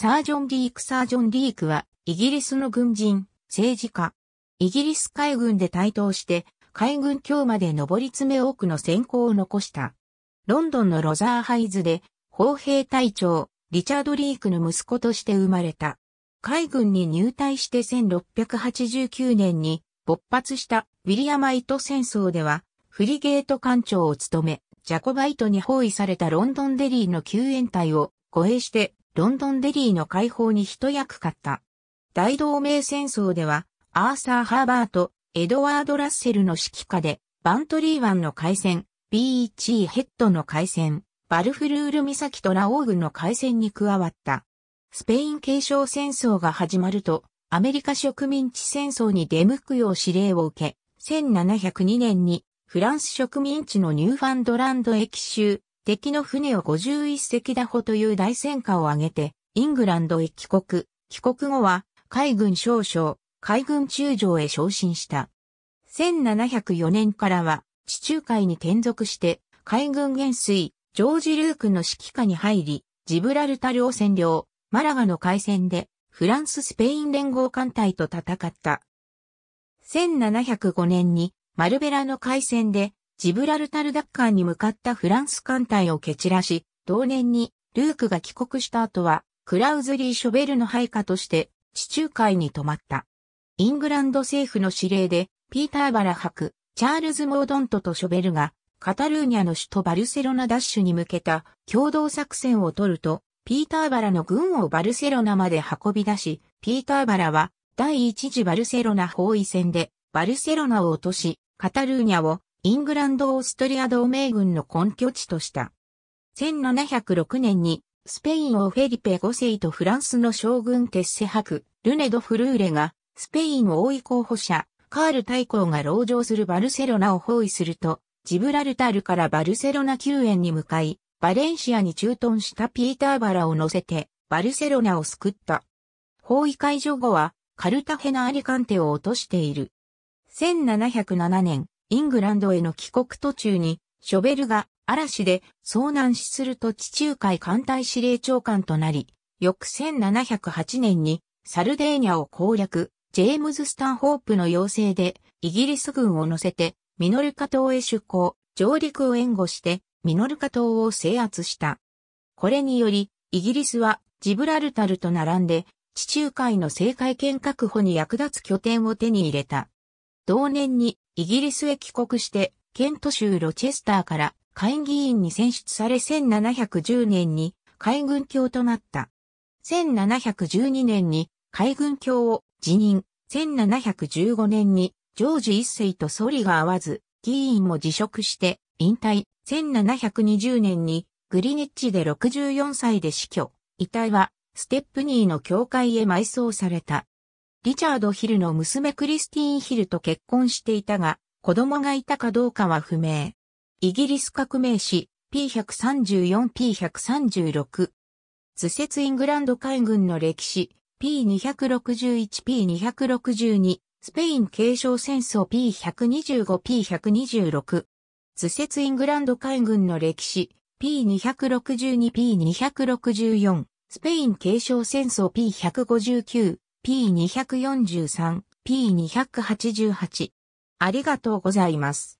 サージョン・リーク・サージョン・リークは、イギリスの軍人、政治家。イギリス海軍で台頭して、海軍卿まで上り詰め多くの先行を残した。ロンドンのロザーハイズで、砲兵隊長、リチャード・リークの息子として生まれた。海軍に入隊して1689年に勃発したウィリアマイト戦争では、フリゲート艦長を務め、ジャコバイトに包囲されたロンドンデリーの救援隊を護衛してロンドンデリーの解放に一役買った。大同盟戦争では、アーサー・ハーバーとエドワード・ラッセルの指揮下で、バントリー湾の海戦、B1 ヘッドの海戦、バルフルール岬とラオーグの海戦に加わった。スペイン継承戦争が始まると、アメリカ植民地戦争に出向くよう指令を受け、1702年にフランス植民地のニューファンドランド駅州敵の船を51隻打歩という大戦果を挙げて、イングランドへ帰国。帰国後は、海軍少将、海軍中将へ昇進した。1704年からは、地中海に転属して、海軍元帥、ジョージ・ルークの指揮下に入り、ジブラルタルを占領、マラガの海戦で、フランス・スペイン連合艦隊と戦った。1705年に、マルベラの海戦で、ジブラルタル奪還に向かったフランス艦隊を蹴散らし、同年にルークが帰国した後は、クラウズリー・ショベルの配下として地中海に泊まった。イングランド政府の指令で、ピーター・バラ博、チャールズ・モードントとショベルが、カタルーニャの首都バルセロナダッシュに向けた共同作戦を取ると、ピーターバラの軍をバルセロナまで運び出し、ピーターバラは第一次バルセロナ包囲戦でバルセロナを落とし、カタルーニャをイングランド・オーストリア同盟軍の根拠地とした。1706年に、スペインをフェリペ5世とフランスの将軍テッセ伯、ルネド・フルーレが、スペインを位い候補者、カール大公が籠城するバルセロナを包囲すると、ジブラルタルからバルセロナ救援に向かい、バレンシアに駐屯したピーターバラを乗せて、バルセロナを救った。包囲解除後は、カルタヘナ・アリカンテを落としている。1707年、イングランドへの帰国途中に、ショベルが嵐で遭難死すると地中海艦隊司令長官となり、翌1708年にサルデーニャを攻略、ジェームズ・スタンホープの要請でイギリス軍を乗せてミノルカ島へ出港、上陸を援護してミノルカ島を制圧した。これにより、イギリスはジブラルタルと並んで地中海の政界権確保に役立つ拠点を手に入れた。同年にイギリスへ帰国して、ケント州ロチェスターから会議員に選出され1710年に海軍卿となった。1712年に海軍卿を辞任。1715年にジョージ一世と総理が合わず、議員も辞職して引退。1720年にグリニッチで64歳で死去。遺体はステップニーの教会へ埋葬された。リチャード・ヒルの娘クリスティーン・ヒルと結婚していたが、子供がいたかどうかは不明。イギリス革命史 P134P136 図説イングランド海軍の歴史 P261P262 スペイン継承戦争 P125P126 図説イングランド海軍の歴史 P262P264 スペイン継承戦争 P159 P243、P288。ありがとうございます。